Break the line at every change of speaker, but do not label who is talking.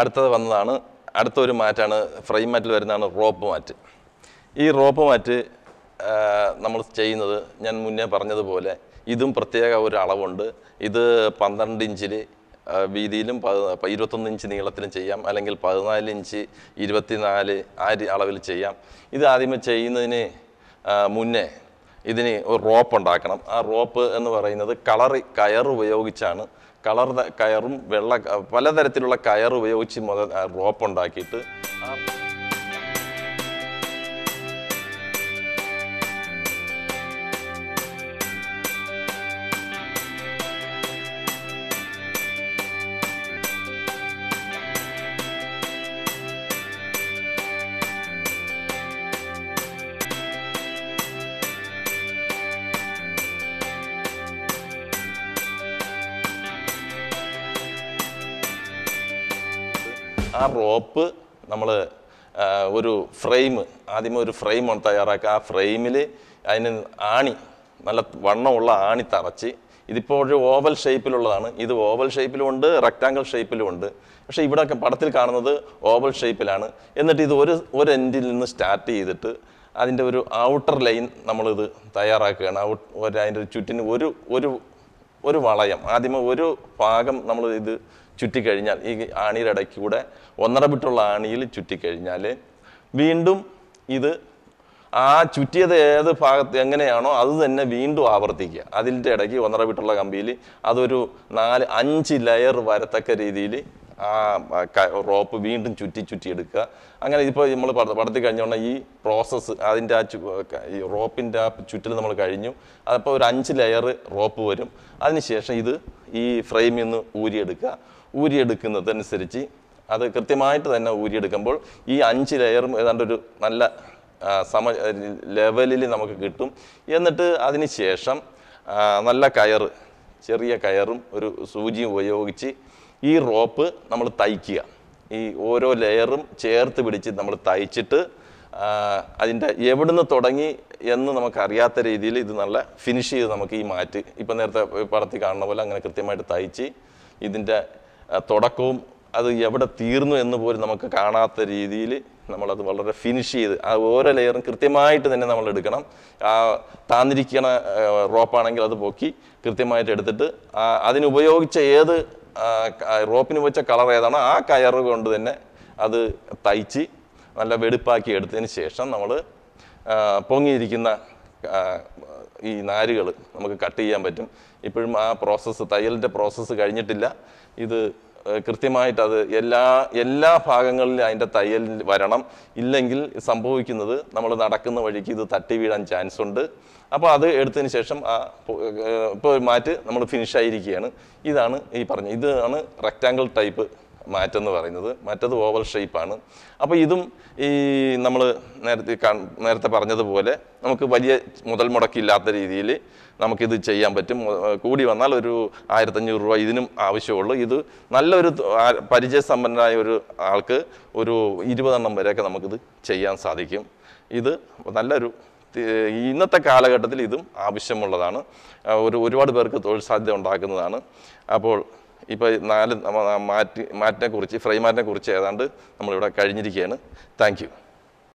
അടുത്തത് വന്നതാണ് അടുത്ത ഒരു മാറ്റാണ് ഫ്രെയിം മാറ്റിൽ വരുന്നതാണ് റോപ്പ് മാറ്റ് ഈ റോപ്പ് മാറ്റ് നമ്മൾ ചെയ്യുന്നത് ഞാൻ മുന്നേ പറഞ്ഞതുപോലെ ഇതും പ്രത്യേക ഒരു അളവുണ്ട് ഇത് പന്ത്രണ്ട് ഇഞ്ചിൽ വീതിയിലും ഇരുപത്തൊന്ന് ഇഞ്ച് നീളത്തിലും ചെയ്യാം അല്ലെങ്കിൽ പതിനാല് ഇഞ്ച് ഇരുപത്തിനാല് ആ അളവിൽ ചെയ്യാം ഇത് ആദ്യമേ ചെയ്യുന്നതിന് മുന്നേ ഇതിന് ഒരു റോപ്പ് ഉണ്ടാക്കണം ആ റോപ്പ് എന്ന് പറയുന്നത് കളർ കയർ ഉപയോഗിച്ചാണ് കളർ കയറും വെള്ള പലതരത്തിലുള്ള കയർ ഉപയോഗിച്ച് മുതൽ റോപ്പ് ഉണ്ടാക്കിയിട്ട് ആ ആ റോപ്പ് നമ്മൾ ഒരു ഫ്രെയിം ആദ്യമേ ഒരു ഫ്രെയിം തയ്യാറാക്കുക ആ ഫ്രെയിമിൽ അതിന് ആണി നല്ല വണ്ണമുള്ള ആണി തറച്ച് ഇതിപ്പോൾ ഒരു ഓവൽ ഷേപ്പിലുള്ളതാണ് ഇത് ഓവൽ ഷേപ്പിലുമുണ്ട് റെക്റ്റാങ്കിൾ ഷേപ്പിലുമുണ്ട് പക്ഷേ ഇവിടെയൊക്കെ പടത്തിൽ കാണുന്നത് ഓവൽ ഷേപ്പിലാണ് എന്നിട്ട് ഇത് ഒരു ഒരു എൻഡിൽ നിന്ന് സ്റ്റാർട്ട് ചെയ്തിട്ട് അതിൻ്റെ ഒരു ഔട്ടർ ലൈൻ നമ്മളിത് തയ്യാറാക്കുകയാണ് ഔട്ട് ഒരു അതിൻ്റെ ചുറ്റിന് ഒരു ഒരു ഒരു വളയം ആദ്യമേ ഒരു ഭാഗം നമ്മൾ ഇത് ചുറ്റിക്കഴിഞ്ഞാൽ ഈ ആണിയുടെ കൂടെ ഒന്നര ബിട്ടുള്ള ആണിയിൽ ചുറ്റിക്കഴിഞ്ഞാൽ വീണ്ടും ഇത് ആ ചുറ്റിയത് ഏത് ഭാഗത്ത് എങ്ങനെയാണോ അത് തന്നെ വീണ്ടും ആവർത്തിക്കുക അതിൻ്റെ ഇടയ്ക്ക് ഒന്നര വിട്ടുള്ള കമ്പിയിൽ അതൊരു നാല് അഞ്ച് ലെയർ വരത്തക്ക രീതിയിൽ ആ റോപ്പ് വീണ്ടും ചുറ്റി ചുറ്റി എടുക്കുക അങ്ങനെ ഇപ്പോൾ നമ്മൾ പടത്തി കഴിഞ്ഞോണ്ട് ഈ പ്രോസസ്സ് അതിൻ്റെ ആ ഈ റോപ്പിൻ്റെ ആ ചുറ്റിൽ നമ്മൾ കഴിഞ്ഞു അതിപ്പോൾ ഒരു അഞ്ച് ലെയർ റോപ്പ് വരും അതിനുശേഷം ഇത് ഈ ഫ്രെയിമിൽ നിന്ന് ഊരിയെടുക്കുക ഊരിയെടുക്കുന്നതനുസരിച്ച് അത് കൃത്യമായിട്ട് തന്നെ ഊരിയെടുക്കുമ്പോൾ ഈ അഞ്ച് ലെയറും ഏതാണ്ട് ഒരു നല്ല സമ ലെവലിൽ നമുക്ക് കിട്ടും എന്നിട്ട് അതിന് ശേഷം നല്ല കയർ ചെറിയ കയറും ഒരു സൂചിയും ഉപയോഗിച്ച് ഈ റോപ്പ് നമ്മൾ തയ്ക്കുക ഈ ഓരോ ലെയറും ചേർത്ത് പിടിച്ച് നമ്മൾ തയ്ച്ചിട്ട് അതിൻ്റെ എവിടുന്ന് തുടങ്ങി എന്ന് നമുക്കറിയാത്ത രീതിയിൽ ഇത് നല്ല ഫിനിഷ് ചെയ്ത് നമുക്ക് ഈ മാറ്റ് ഇപ്പം നേരത്തെ പടത്തിൽ കാണുന്ന പോലെ അങ്ങനെ കൃത്യമായിട്ട് തയ്ച്ച് ഇതിൻ്റെ തുടക്കവും അത് എവിടെ തീർന്നു എന്ന് പോലും നമുക്ക് കാണാത്ത രീതിയിൽ നമ്മളത് വളരെ ഫിനിഷ് ചെയ്ത് ആ ഓരോ ലെയറും കൃത്യമായിട്ട് തന്നെ നമ്മൾ എടുക്കണം ആ താന്നിരിക്കണ റോപ്പാണെങ്കിൽ അത് പൊക്കി കൃത്യമായിട്ട് എടുത്തിട്ട് അതിനുപയോഗിച്ച ഏത് റോപ്പിന് വെച്ച കളർ ഏതാണോ ആ കയറ് കൊണ്ട് തന്നെ അത് തയ്ച്ച് നല്ല വെടിപ്പാക്കി എടുത്തതിന് ശേഷം നമ്മൾ പൊങ്ങിയിരിക്കുന്ന ഈ നാരുകൾ നമുക്ക് കട്ട് ചെയ്യാൻ പറ്റും ഇപ്പോഴും ആ പ്രോസസ്സ് തയ്യലിൻ്റെ പ്രോസസ്സ് കഴിഞ്ഞിട്ടില്ല ഇത് കൃത്യമായിട്ട് അത് എല്ലാ എല്ലാ ഭാഗങ്ങളിലും അതിൻ്റെ തയ്യൽ വരണം ഇല്ലെങ്കിൽ സംഭവിക്കുന്നത് നമ്മൾ നടക്കുന്ന വഴിക്ക് ഇത് തട്ടി വീഴാൻ ചാൻസ് ഉണ്ട് അപ്പോൾ അത് എടുത്തതിന് ശേഷം ആ ഇപ്പോൾ മാറ്റ് നമ്മൾ ഫിനിഷ് ഇതാണ് ഈ പറഞ്ഞത് ഇതാണ് റെക്റ്റാങ്കിൾ ടൈപ്പ് എന്ന് പറയുന്നത് മറ്റത് ഓവൽ ഷേപ്പാണ് അപ്പോൾ ഇതും ഈ നമ്മൾ നേരത്തെ നേരത്തെ പറഞ്ഞതുപോലെ നമുക്ക് വലിയ മുതൽ മുടക്കില്ലാത്ത രീതിയിൽ നമുക്കിത് ചെയ്യാൻ പറ്റും കൂടി വന്നാൽ ഒരു ആയിരത്തഞ്ഞൂറ് രൂപ ഇതിനും ആവശ്യമുള്ളൂ ഇത് നല്ലൊരു പരിചയസമ്പന്നരായ ഒരു ആൾക്ക് ഒരു ഇരുപതെണ്ണം വരെയൊക്കെ നമുക്കിത് ചെയ്യാൻ സാധിക്കും ഇത് നല്ലൊരു ഇന്നത്തെ കാലഘട്ടത്തിൽ ഇതും ആവശ്യമുള്ളതാണ് ഒരു ഒരുപാട് പേർക്ക് തൊഴിൽ സാധ്യത ഉണ്ടാക്കുന്നതാണ് അപ്പോൾ ഇപ്പോൾ നാല് മാറ്റി മാറ്റിനെക്കുറിച്ച് ഫ്രൈ മാറ്റിനെക്കുറിച്ച് ഏതാണ്ട് നമ്മളിവിടെ കഴിഞ്ഞിരിക്കുകയാണ് താങ്ക്